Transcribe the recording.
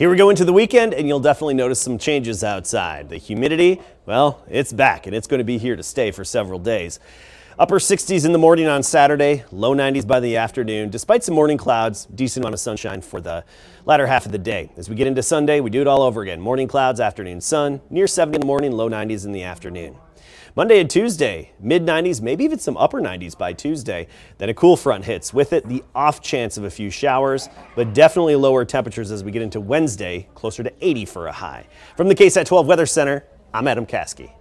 Here we go into the weekend and you'll definitely notice some changes outside. The humidity, well, it's back and it's going to be here to stay for several days. Upper 60s in the morning on Saturday, low 90s by the afternoon. Despite some morning clouds, decent amount of sunshine for the latter half of the day. As we get into Sunday, we do it all over again. Morning clouds, afternoon sun, near 70 in the morning, low 90s in the afternoon. Monday and Tuesday, mid 90s, maybe even some upper 90s by Tuesday. Then a cool front hits with it, the off chance of a few showers, but definitely lower temperatures as we get into Wednesday, closer to 80 for a high. From the KSAT 12 Weather Center, I'm Adam Kasky.